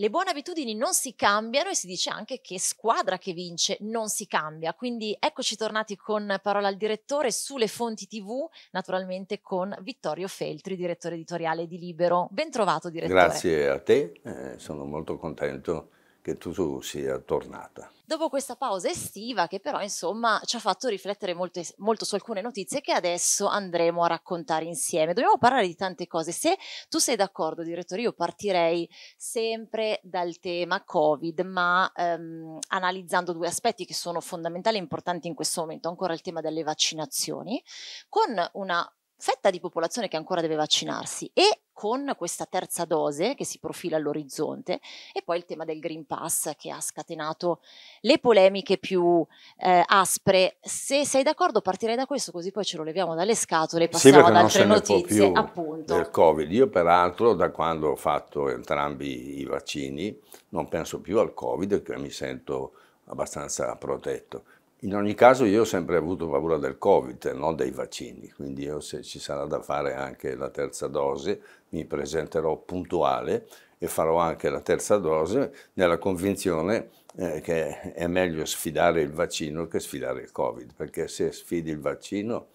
Le buone abitudini non si cambiano e si dice anche che squadra che vince non si cambia. Quindi eccoci tornati con parola al direttore sulle fonti TV, naturalmente con Vittorio Feltri, direttore editoriale di Libero. Ben trovato direttore. Grazie a te, eh, sono molto contento che tu sia tornata. Dopo questa pausa estiva che però insomma ci ha fatto riflettere molto, molto, su alcune notizie che adesso andremo a raccontare insieme. Dobbiamo parlare di tante cose. Se tu sei d'accordo, direttore, io partirei sempre dal tema Covid, ma ehm, analizzando due aspetti che sono fondamentali e importanti in questo momento, ancora il tema delle vaccinazioni, con una fetta di popolazione che ancora deve vaccinarsi e con questa terza dose che si profila all'orizzonte e poi il tema del Green Pass che ha scatenato le polemiche più eh, aspre. Se sei d'accordo partirei da questo così poi ce lo leviamo dalle scatole e passiamo sì, ad altre notizie. Appunto. Del Covid. Io peraltro da quando ho fatto entrambi i vaccini non penso più al Covid che mi sento abbastanza protetto. In ogni caso io ho sempre avuto paura del Covid, non dei vaccini, quindi io se ci sarà da fare anche la terza dose mi presenterò puntuale e farò anche la terza dose nella convinzione eh, che è meglio sfidare il vaccino che sfidare il Covid, perché se sfidi il vaccino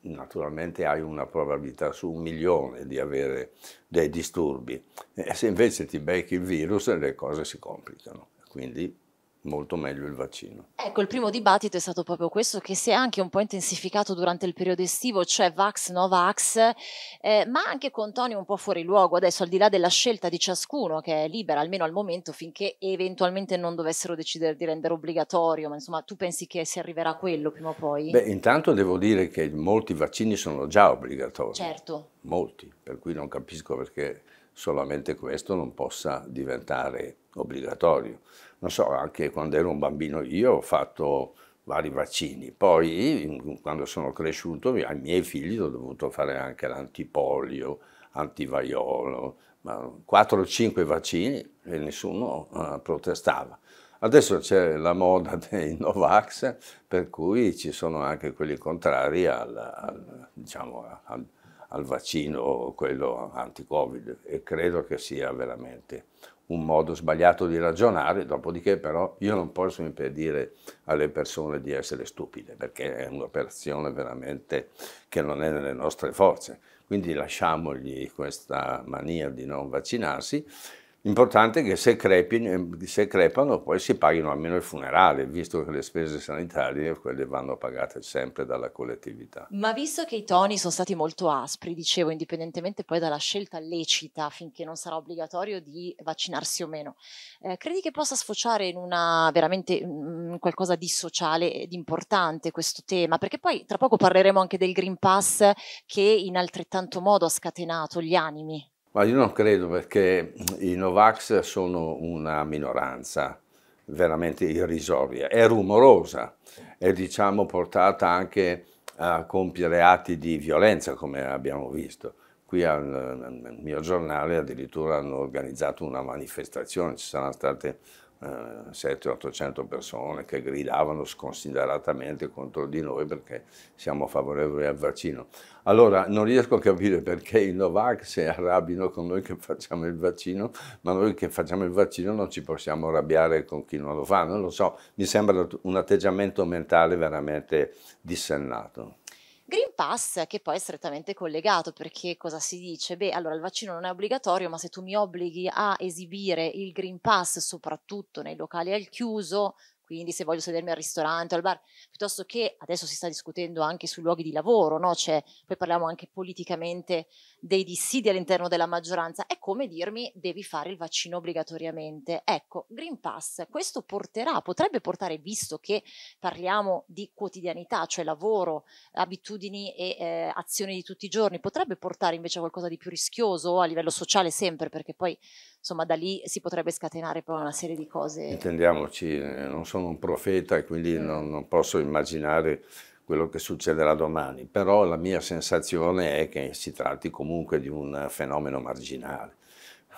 naturalmente hai una probabilità su un milione di avere dei disturbi e se invece ti becchi il virus le cose si complicano. Quindi molto meglio il vaccino. Ecco, il primo dibattito è stato proprio questo, che si è anche un po' intensificato durante il periodo estivo, cioè vax, no vax, eh, ma anche con toni un po' fuori luogo, adesso al di là della scelta di ciascuno, che è libera almeno al momento, finché eventualmente non dovessero decidere di rendere obbligatorio, ma insomma tu pensi che si arriverà a quello prima o poi? Beh, intanto devo dire che molti vaccini sono già obbligatori. Certo. Molti, per cui non capisco perché solamente questo non possa diventare obbligatorio non so, anche quando ero un bambino io ho fatto vari vaccini. Poi, quando sono cresciuto, ai miei figli ho dovuto fare anche l'antipolio, antivaiolo, 4 o 5 vaccini e nessuno uh, protestava. Adesso c'è la moda dei Novax, per cui ci sono anche quelli contrari al, al, diciamo, al, al vaccino, quello anti-Covid, e credo che sia veramente un modo sbagliato di ragionare, dopodiché però io non posso impedire alle persone di essere stupide, perché è un'operazione veramente che non è nelle nostre forze. Quindi lasciamogli questa mania di non vaccinarsi L'importante è che se, crepi, eh, se, crepano poi si paghino almeno il funerale, visto che le spese sanitarie quelle vanno pagate sempre dalla collettività. Ma visto che i toni sono stati molto aspri, dicevo, indipendentemente poi dalla scelta lecita finché non sarà obbligatorio di vaccinarsi o meno, eh, credi che possa sfociare in una veramente mh, mm, qualcosa di sociale ed importante questo tema? Perché poi tra poco parleremo anche del Green Pass che in altrettanto modo ha scatenato gli animi. Ma io non credo perché i Novax sono una minoranza veramente irrisoria, è rumorosa, è diciamo portata anche a compiere atti di violenza come abbiamo visto. Qui al, al mio giornale addirittura hanno organizzato una manifestazione, ci saranno state 700-800 eh, persone che gridavano sconsideratamente contro di noi perché siamo favorevoli al vaccino. Allora non riesco a capire perché i Novak si arrabbino con noi che facciamo il vaccino, ma noi che facciamo il vaccino non ci possiamo arrabbiare con chi non lo fa, non lo so, mi sembra un atteggiamento mentale veramente dissennato. Green Pass che poi è strettamente collegato perché cosa si dice? Beh, allora il vaccino non è obbligatorio, ma se tu mi obblighi a esibire il Green Pass soprattutto nei locali al chiuso, quindi se voglio sedermi al ristorante o al bar, piuttosto che adesso si sta discutendo anche sui luoghi di lavoro, no? cioè, poi parliamo anche politicamente dei dissidi all'interno della maggioranza, è come dirmi devi fare il vaccino obbligatoriamente. Ecco, Green Pass questo porterà, potrebbe portare, visto che parliamo di quotidianità, cioè lavoro, abitudini e eh, azioni di tutti i giorni, potrebbe portare invece a qualcosa di più rischioso a livello sociale sempre, perché poi insomma da lì si potrebbe scatenare poi una serie di cose. Intendiamoci, eh, non so sono un profeta e quindi certo. non, non posso immaginare quello che succederà domani, però la mia sensazione è che si tratti comunque di un fenomeno marginale.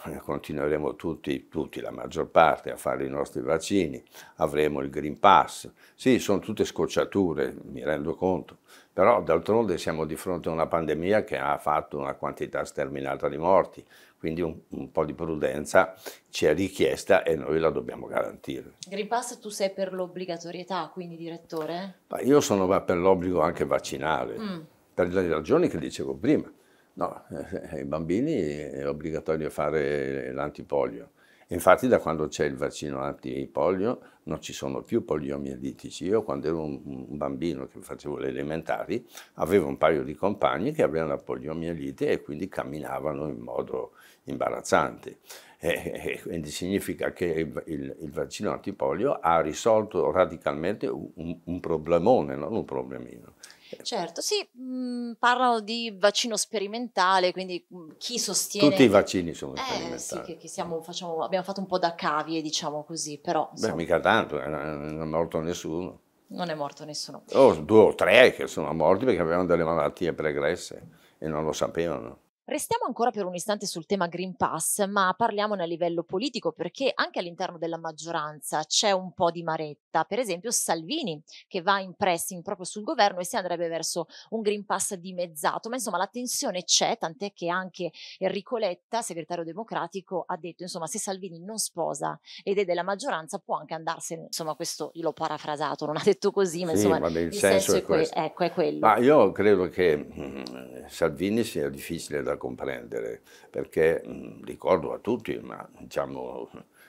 Eh, continueremo tutti, tutti, la maggior parte, a fare i nostri vaccini, avremo il Green Pass. Sì, sono tutte scocciature, mi rendo conto, però d'altronde siamo di fronte a una pandemia che ha fatto una quantità sterminata di morti, quindi un, un, po' di prudenza ci è richiesta e noi la dobbiamo garantire. Green Pass tu sei per l'obbligatorietà, quindi direttore? Ma io sono per l'obbligo anche vaccinale, mm. per le ragioni che dicevo prima. No, ai bambini è obbligatorio fare l'antipolio Infatti da quando c'è il vaccino antipolio non ci sono più poliomielitici. Io quando ero un bambino che facevo le elementari avevo un paio di compagni che avevano la poliomielite e quindi camminavano in modo imbarazzante. E, e quindi significa che il, il, il, vaccino antipolio ha risolto radicalmente un, un problemone, non un problemino. Certo, sì, mhmm, parlano di vaccino sperimentale, quindi mhmm, chi sostiene... Tutti i vaccini sono eh, sperimentali. Sì, che, che siamo, facciamo, abbiamo fatto un po' da cavie, diciamo così, però... Insomma. Beh, mica tanto, eh, eh, non è morto nessuno. Non è morto nessuno. Oh, due o tre che sono morti perché avevano delle malattie pregresse e non lo sapevano. Restiamo ancora per un istante sul tema Green Pass, ma parliamone a livello politico perché anche all'interno della maggioranza c'è un po' di maretta. Per esempio Salvini che va in pressing proprio sul governo e si andrebbe verso un Green Pass dimezzato, ma insomma la tensione c'è, tant'è che anche Enrico Letta, segretario democratico, ha detto insomma se Salvini non sposa ed è della maggioranza può anche andarsene. Insomma questo io l'ho parafrasato, non ha detto così, ma sì, insomma vabbè, il, il senso, senso, è, que- ecco, è quello. Ma io credo che mh, mm, Salvini sia difficile da comprendere, perché mh, mm, ricordo a tutti, ma diciamo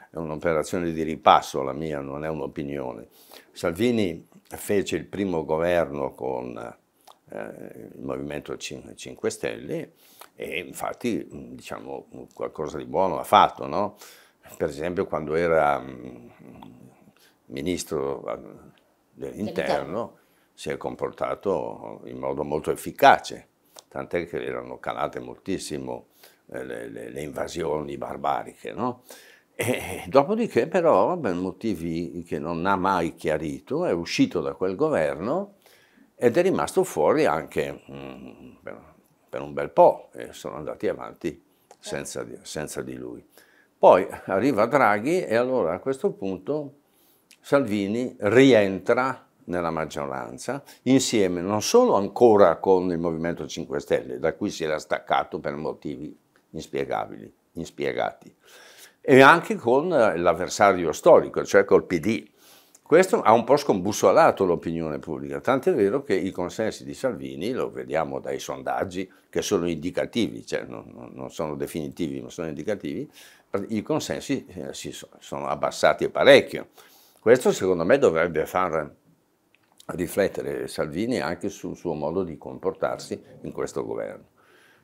è un'operazione di ripasso la mia, non è un'opinione. Salvini fece il primo governo con eh, il Movimento 5, Stelle e infatti mm, diciamo, qualcosa di buono ha fatto, no? Per esempio quando era mh, mm, ministro eh, dell'interno si è comportato in modo molto efficace tant'è che erano calate moltissimo eh, le, le, le invasioni barbariche. No? E, dopodiché però, per motivi che non ha mai chiarito, è uscito da quel governo ed è rimasto fuori anche mh, mm, per, per, un bel po' e sono andati avanti senza, senza di lui. Poi arriva Draghi e allora a questo punto Salvini rientra nella maggioranza, insieme non solo ancora con il Movimento 5 Stelle, da cui si era staccato per motivi inspiegabili, inspiegati, e anche con l'avversario storico, cioè col PD. Questo ha un po' scombussolato l'opinione pubblica, tant'è vero che i consensi di Salvini, lo vediamo dai sondaggi che sono indicativi, cioè non, non sono definitivi ma sono indicativi, i consensi eh, si sono, sono abbassati parecchio. Questo secondo me dovrebbe far riflettere Salvini anche sul suo modo di comportarsi in questo governo.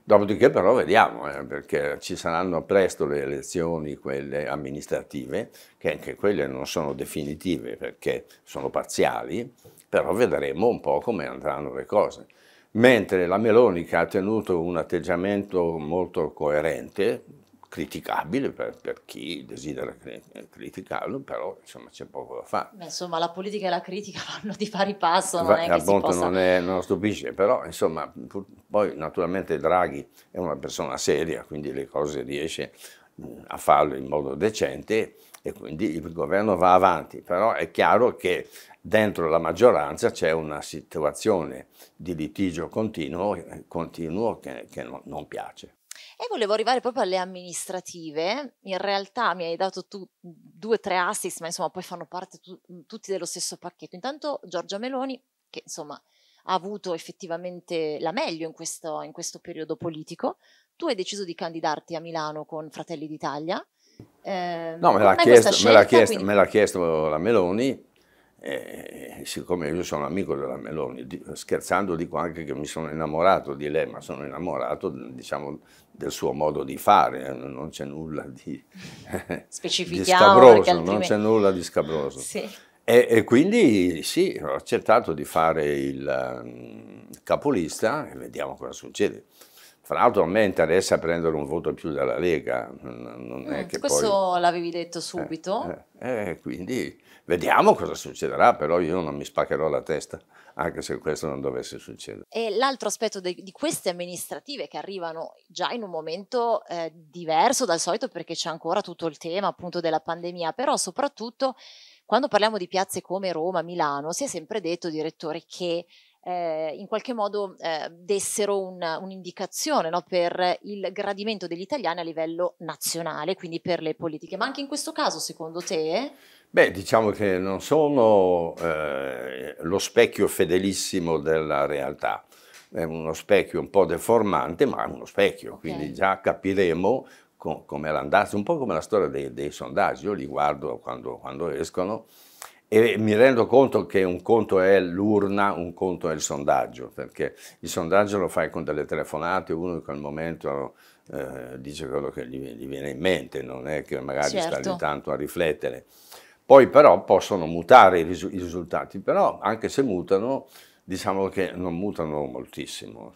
Dopodiché però vediamo, eh, perché ci saranno presto le elezioni, quelle amministrative, che anche quelle non sono definitive perché sono parziali, però vedremo un po' come andranno le cose. Mentre la Meloni che ha tenuto un atteggiamento molto coerente, criticabile per, per, chi desidera criticarlo, però insomma c'è poco da fare. Beh, insomma la politica e la critica vanno di pari passo, non Va, è che si possa... non, è, non stupisce, però insomma pur, poi naturalmente Draghi è una persona seria, quindi le cose riesce mm, a farlo in modo decente e quindi il governo va avanti, però è chiaro che dentro la maggioranza c'è una situazione di litigio continuo, eh, continuo che, che non piace. E volevo arrivare proprio alle amministrative, in realtà mi hai dato tu due o tre assist, ma insomma poi fanno parte tu, mhmm, tutti dello stesso pacchetto. Intanto Giorgia Meloni, che insomma ha avuto effettivamente la meglio in questo, in questo periodo politico, tu hai deciso di candidarti a Milano con Fratelli d'Italia. Eh, no, ehm, me l'ha, chiesto, scelta, me l'ha chiesto, quindi... me l'ha chiesto la Meloni e eh, siccome io sono amico della Meloni, scherzando dico anche che mi sono innamorato di lei, ma sono innamorato diciamo, del suo modo di fare, eh, non c'è nulla di, eh, di scabroso, altrimenti... non c'è nulla di scabroso. Sì. E, e, quindi sì, ho accettato di fare il mm, capolista e vediamo cosa succede. Fra l'altro a me interessa prendere un voto più dalla Lega, non è mm, che Questo poi... l'avevi detto subito. Eh, eh, quindi Vediamo cosa succederà, però io non mi spaccherò la testa, anche se questo non dovesse succedere. E l'altro aspetto de- di queste amministrative che arrivano già in un momento eh, diverso dal solito perché c'è ancora tutto il tema appunto della pandemia, però soprattutto quando parliamo di piazze come Roma, Milano, si è sempre detto, direttore, che eh, in qualche modo eh, dessero un, un'indicazione no, per il gradimento degli italiani a livello nazionale, quindi per le politiche. Ma anche in questo caso, secondo te? Beh, diciamo che non sono eh, lo specchio fedelissimo della realtà, è uno specchio un po' deformante, ma è uno specchio, okay. quindi già capiremo co come l'andasse, un po' come la storia dei, dei sondaggi, io li guardo quando, quando escono e mi rendo conto che un conto è l'urna, un conto è il sondaggio, perché il sondaggio lo fai con delle telefonate, uno in quel momento eh, dice quello che gli, gli, viene in mente, non è che magari certo. sta lì certo. tanto a riflettere. Poi però possono mutare i, risu i risultati, però anche se mutano, diciamo che non mutano moltissimo,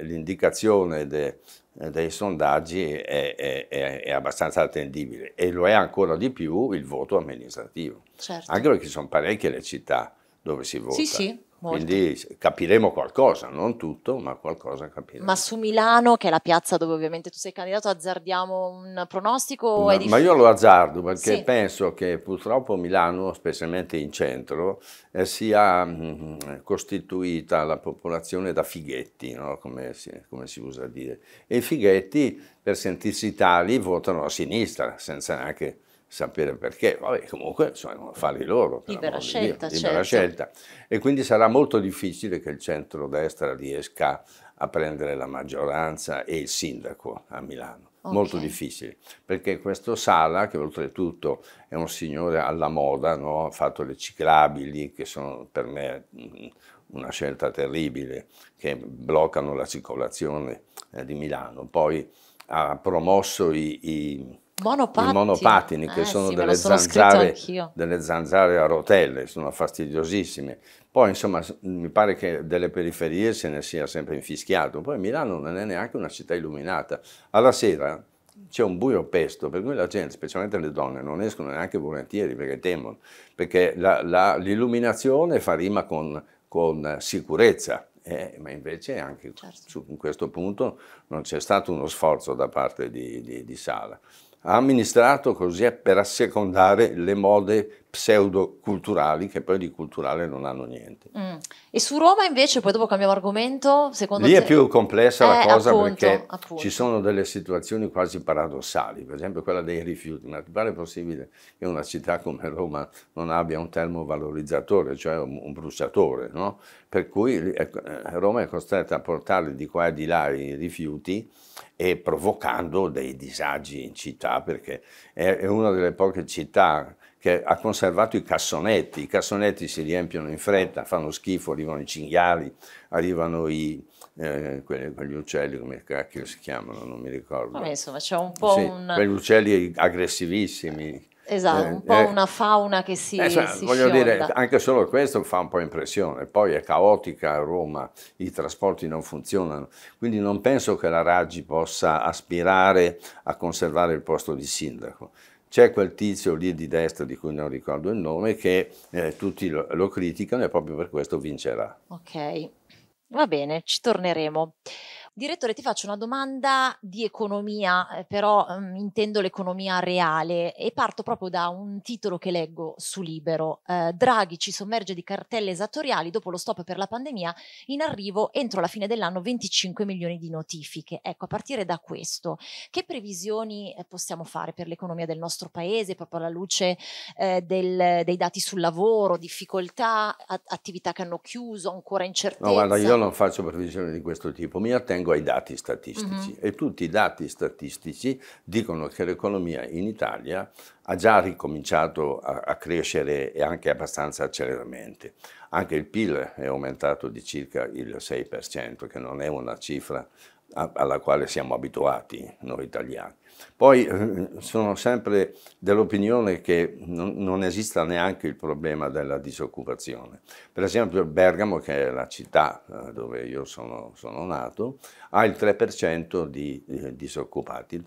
l'indicazione de dei sondaggi è, è, è, è, abbastanza attendibile e lo è ancora di più il voto amministrativo, certo. anche perché ci sono parecchie le città dove si vota. Sì, sì. Molto. Quindi capiremo qualcosa, non tutto, ma qualcosa capiremo. Ma su Milano, che è la piazza dove ovviamente tu sei candidato, azzardiamo un pronostico? Ma, ma io lo azzardo perché sì. penso che purtroppo Milano, specialmente in centro, eh, sia mh, mm, costituita la popolazione da fighetti, no? come, si, come, si, usa a dire. E i fighetti, per sentirsi tali, votano a sinistra, senza neanche sapere perché, vabbè comunque sono affari loro. Libera scelta, Dio, certo. scelta. E quindi sarà molto difficile che il centro-destra riesca a prendere la maggioranza e il sindaco a Milano. Okay. Molto difficile, perché questo Sala, che oltretutto è un signore alla moda, no? ha fatto le ciclabili, che sono per me mm, una scelta terribile, che bloccano la circolazione eh, di Milano, poi ha promosso i, i Monopatti. I monopatini, che eh, sono, sì, delle, zanzare, delle, zanzare, a rotelle, sono fastidiosissime. Poi, insomma, mi pare che delle periferie se ne sia sempre infischiato. Poi Milano non è neanche una città illuminata. Alla sera c'è un buio pesto, per cui la gente, specialmente le donne, non escono neanche volentieri perché temono, perché l'illuminazione fa rima con, con sicurezza. Eh, ma invece anche certo. su in questo punto non c'è stato uno sforzo da parte di, di, di Sala ha amministrato così per assecondare le mode pseudo-culturali che poi di culturale non hanno niente. Mm. E su Roma invece, poi dopo cambiamo argomento, secondo Lì te... è più complessa eh, la cosa appunto, perché appunto. ci sono delle situazioni quasi paradossali, per esempio quella dei rifiuti, ma ti pare possibile che una città come Roma non abbia un termovalorizzatore, cioè un, un bruciatore, no? Per cui eh, Roma è costretta a portare di qua e di là i rifiuti e provocando dei disagi in città perché è, è una delle poche città che ha conservato i cassonetti. I cassonetti si riempiono in fretta, fanno schifo, arrivano i cinghiali, arrivano i, eh, quelli, quegli uccelli, come cacchio si chiamano, non mi ricordo. Vabbè, insomma, c'è un po' sì, un... Quegli uccelli aggressivissimi. Esatto, eh, un po' eh, una fauna che si, eh, cioè, si Voglio sciolda. dire, anche solo questo fa un po' impressione. Poi è caotica a Roma, i trasporti non funzionano. Quindi non penso che la Raggi possa aspirare a conservare il posto di sindaco. C'è quel tizio lì di destra, di cui non ricordo il nome, che eh, tutti lo, lo, criticano e proprio per questo vincerà. Ok, va bene, ci torneremo. Direttore, ti faccio una domanda di economia, eh, però um, intendo l'economia reale e parto proprio da un titolo che leggo su Libero. Uh, Draghi ci sommerge di cartelle esattoriali dopo lo stop per la pandemia, in arrivo entro la fine dell'anno 25 milioni di notifiche. Ecco, a partire da questo, che previsioni eh, possiamo fare per l'economia del nostro paese, proprio alla luce eh, del, dei dati sul lavoro, difficoltà, attività che hanno chiuso, ancora incertezza? No, guarda, io non faccio previsioni di questo tipo, mi attengo vengo ai dati statistici mm -hmm. e tutti i dati statistici dicono che l'economia in Italia ha già ricominciato a, a crescere e anche abbastanza acceleramente. Anche il PIL è aumentato di circa il 6%, che non è una cifra alla quale siamo abituati noi italiani. Poi eh, sono sempre dell'opinione che non, non, esista neanche il problema della disoccupazione. Per esempio Bergamo, che è la città eh, dove io sono, sono nato, ha il 3% di eh, disoccupati. Il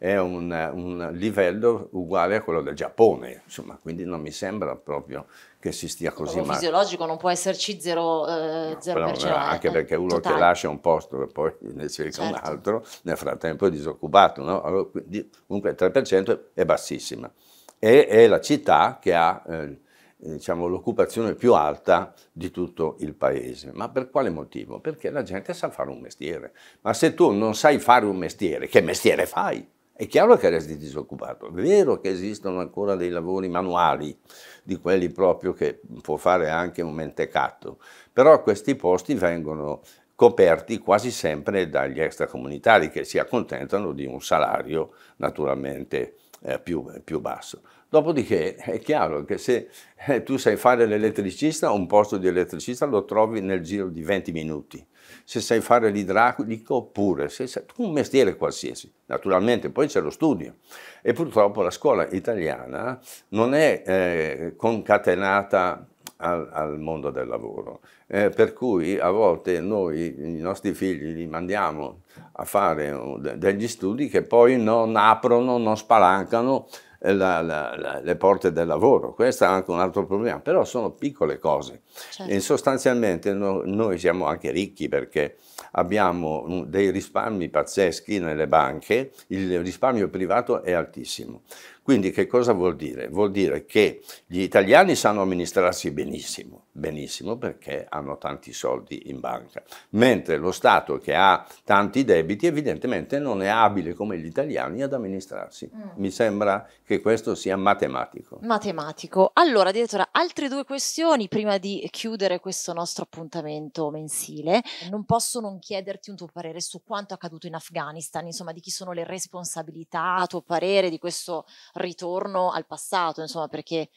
è un, un, livello uguale a quello del Giappone, insomma, quindi non mi sembra proprio che si stia così male. fisiologico non può esserci 0%. Eh, no, eh, anche perché uno totale. che lascia un posto e poi ne cerca certo. un altro, nel frattempo è disoccupato, no? allora, quindi, comunque il 3% è bassissima. E è la città che ha... Eh, diciamo, l'occupazione più alta di tutto il paese. Ma per quale motivo? Perché la gente sa fare un mestiere. Ma se tu non sai fare un mestiere, che mestiere fai? È chiaro che resti disoccupato, è vero che esistono ancora dei lavori manuali, di quelli proprio che può fare anche un mentecatto, però questi posti vengono coperti quasi sempre dagli extracomunitari che si accontentano di un salario naturalmente eh, più, più basso. Dopodiché è chiaro che se eh, tu sai fare l'elettricista, un posto di elettricista lo trovi nel giro di 20 minuti se sai fare l'idraulico oppure se sai, un mestiere qualsiasi. Naturalmente poi c'è lo studio e purtroppo la scuola italiana non è eh, concatenata al, al, mondo del lavoro, eh, per cui a volte noi i nostri figli li mandiamo a fare degli studi che poi non aprono, non spalancano eh, la, la, le porte del lavoro, questo è anche un altro problema, però sono piccole cose. Certo. E sostanzialmente no, noi siamo anche ricchi perché abbiamo mm, dei risparmi pazzeschi nelle banche, il risparmio privato è altissimo. Quindi che cosa vuol dire? Vuol dire che gli italiani sanno amministrarsi benissimo, benissimo perché hanno tanti soldi in banca, mentre lo Stato che ha tanti debiti evidentemente non è abile come gli italiani ad amministrarsi. Mm. Mi sembra che questo sia matematico. Matematico. Allora, direttore, altre due questioni prima di chiudere questo nostro appuntamento mensile. Non posso non chiederti un tuo parere su quanto accaduto in Afghanistan, insomma, di chi sono le responsabilità, a tuo parere, di questo ritorno al passato, insomma, perché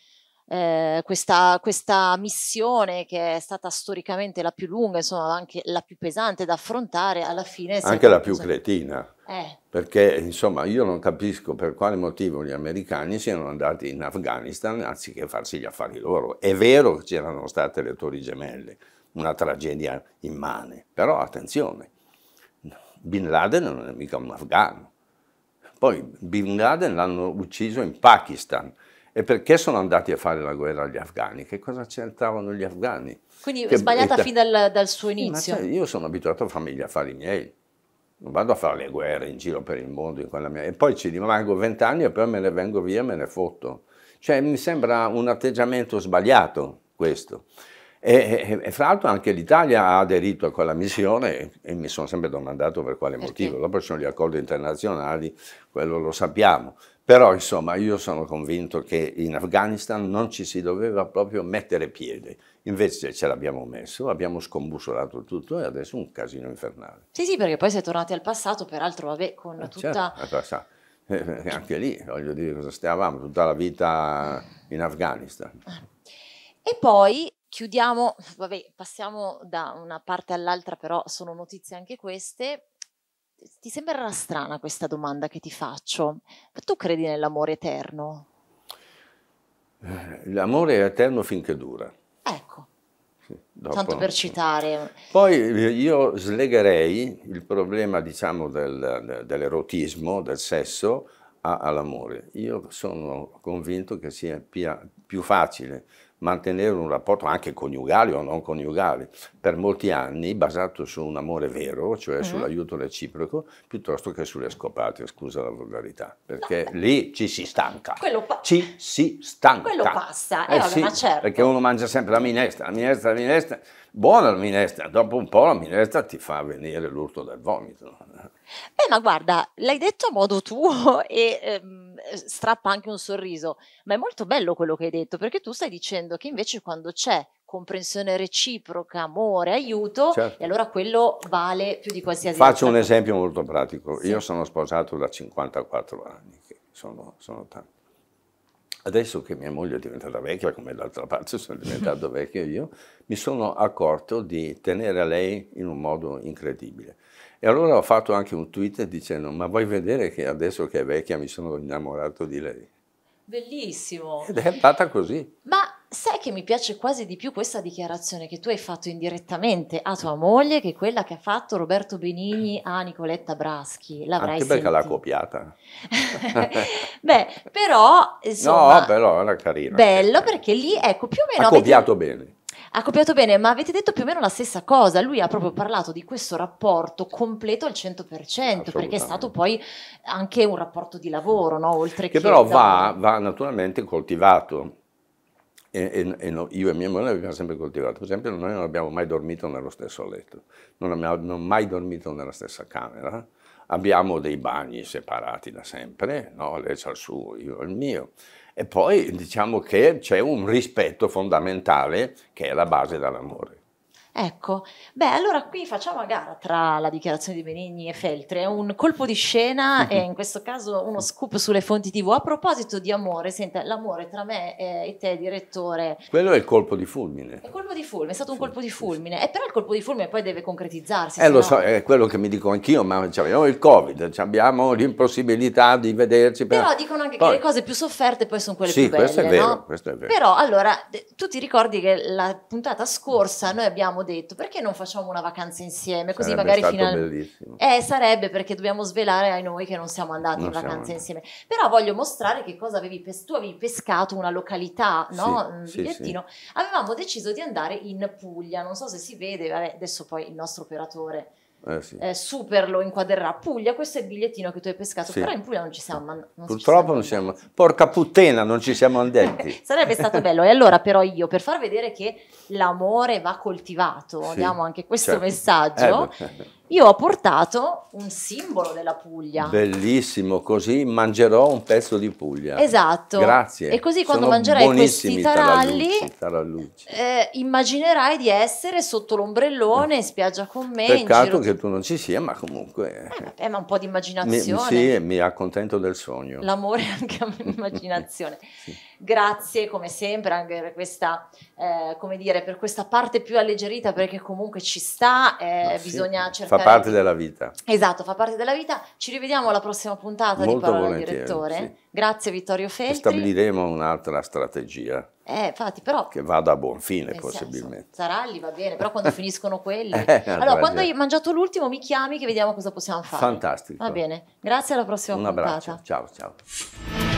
eh, questa, questa, missione che è stata storicamente la più lunga, insomma anche la più pesante da affrontare, alla fine... Anche la più cretina, eh. perché insomma io non capisco per quale motivo gli americani siano andati in Afghanistan anziché farsi gli affari loro. È vero che c'erano state le torri gemelle, una tragedia immane, però attenzione, Bin Laden non è mica un afghano, poi Bin Laden l'hanno ucciso in Pakistan. E perché sono andati a fare la guerra agli afghani? Che cosa c'entravano gli afghani? Quindi che, sbagliata fin dal, dal suo inizio. Cioè, io sono abituato a farmi gli affari miei. Non vado a fare le guerre in giro per il mondo in quella mia... E poi ci rimango vent'anni e poi me ne vengo via e me ne fotto. Cioè mi sembra un atteggiamento sbagliato questo. E, e, e, fra l'altro anche l'Italia ha aderito a quella missione e, mi sono sempre domandato per quale motivo. Dopo ci sono gli accordi internazionali, quello lo sappiamo. Però insomma io sono convinto che in Afghanistan non ci si doveva proprio mettere piede. Invece ce l'abbiamo messo, abbiamo scombussolato tutto e adesso è un casino infernale. Sì, sì, perché poi si è tornati al passato, peraltro vabbè, con eh, tutta... Certo, eh, eh, eh, anche lì, voglio dire, cosa stavamo tutta la vita in Afghanistan. Ah. E poi Chiudiamo, vabbè, passiamo da una parte all'altra, però sono notizie anche queste. Ti sembrerà strana questa domanda che ti faccio, ma tu credi nell'amore eterno? Eh, l'amore è eterno finché dura. Ecco. Sì, Tanto per citare. Poi eh, io slegherei il problema, diciamo, del, dell'erotismo, del sesso, all'amore. Io sono convinto che sia più facile mantenere un rapporto anche coniugale o non coniugale per molti anni basato su un amore vero, cioè mm-hmm. sull'aiuto reciproco, piuttosto che sulle scopate, scusa la volgarità, perché no, lì ci si stanca. Quello Pa- ci si stanca. Quello passa, eh, eh sì, certo. Perché uno mangia sempre la minestra, la minestra, la minestra, buona la minestra, dopo un po' la minestra ti fa venire l'urto del vomito. Beh, ma guarda, l'hai detto a modo tuo e... Ehm eh, strappa anche un sorriso. Ma è molto bello quello che hai detto, perché tu stai dicendo che invece quando c'è comprensione reciproca, amore, aiuto, certo. e allora quello vale più di qualsiasi cosa. Faccio un esempio molto pratico. Sì. Io sono sposato da 54 anni, sono, sono tanti. Adesso che mia moglie è diventata vecchia, come d'altra parte sono diventato vecchio io, mi sono accorto di tenere a lei in un modo incredibile. E allora ho fatto anche un tweet dicendo, ma vuoi vedere che adesso che è vecchia mi sono innamorato di lei? Bellissimo. Ed è andata così. Ma sai che mi piace quasi di più questa dichiarazione che tu hai fatto indirettamente a tua moglie che quella che ha fatto Roberto Benigni a Nicoletta Braschi. L'avrai Anche perché l'ha copiata. Beh, però, insomma... No, però era carina. Bello perché lì, ecco, più o meno... Ha copiato avete... bene ha copiato bene, ma avete detto più o meno la stessa cosa. Lui ha proprio parlato di questo rapporto completo al 100%, perché è stato poi anche un rapporto di lavoro, no? oltre che... Che però va, va naturalmente coltivato. E, e, e no, io e mia moglie abbiamo sempre coltivato. Per esempio, noi non abbiamo mai dormito nello stesso letto, non abbiamo mai dormito nella stessa camera. Abbiamo dei bagni separati da sempre, no? lei c'ha il suo, io ho il mio. E poi diciamo che c'è un rispetto fondamentale che è la base dell'amore. Ecco, beh, allora qui facciamo a gara tra la dichiarazione di Benigni e Feltri, è un colpo di scena e in questo caso uno scoop sulle fonti TV. A proposito di amore, senta, l'amore tra me e te, direttore. Quello è il colpo di fulmine. È colpo di fulmine, è stato un colpo di fulmine. E però il colpo di fulmine poi deve concretizzarsi. Eh, lo no... so, è quello che mi dico anch'io, ma cioè, abbiamo il Covid, abbiamo l'impossibilità di vederci. Però, però dicono anche poi... che le cose più sofferte poi sono quelle sì, più belle. Sì, questo è vero, no? questo è vero. Però allora, tu ti ricordi che la puntata scorsa noi abbiamo detto perché non facciamo una vacanza insieme? Così sarebbe magari finalmente... Eh, sarebbe perché dobbiamo svelare ai noi che non siamo andati non in vacanza andati. insieme. Però voglio mostrare che cosa avevi pescato. Tu avevi pescato una località, no? Sì, Sì, sì. Avevamo deciso di andare in Puglia, non so se si vede, vabbè, adesso poi il nostro operatore eh sì. eh, Superlo inquadrerà Puglia, questo è il bigliettino che tu hai pescato, sì. però in Puglia non ci siamo andati. Purtroppo ci non siamo, porca puttana non ci siamo andati. Sarebbe stato bello e allora però io per far vedere che l'amore va coltivato, sì. diamo anche questo certo. messaggio. Eh, io ho portato un simbolo della Puglia. Bellissimo, così mangerò un pezzo di Puglia. Esatto. Grazie. E così quando Sono mangerai questi taralli, tarallucci, tarallucci. Eh, immaginerai di essere sotto l'ombrellone in spiaggia con me. Peccato che tu non ci sia, ma comunque... Eh, eh. ma un po' di immaginazione. Mi, sì, mi accontento del sogno. L'amore anche un'immaginazione. sì. Grazie come sempre anche per questa, eh, come dire, per questa parte più alleggerita perché comunque ci sta, eh, ah, sì, bisogna cercare... Fa parte di... della vita. Esatto, fa parte della vita. Ci rivediamo alla prossima puntata Molto di Parola Direttore. Sì. Grazie Vittorio Feltri. stabiliremo un'altra strategia. Eh, infatti, però, che vada a buon fine possibilmente. sarà lì, va bene, però quando finiscono quelli. Eh, allora, quando hai mangiato l'ultimo mi chiami che vediamo cosa possiamo fare. Fantastico. Va bene, grazie alla prossima Un puntata. Abbraccio. Ciao, ciao.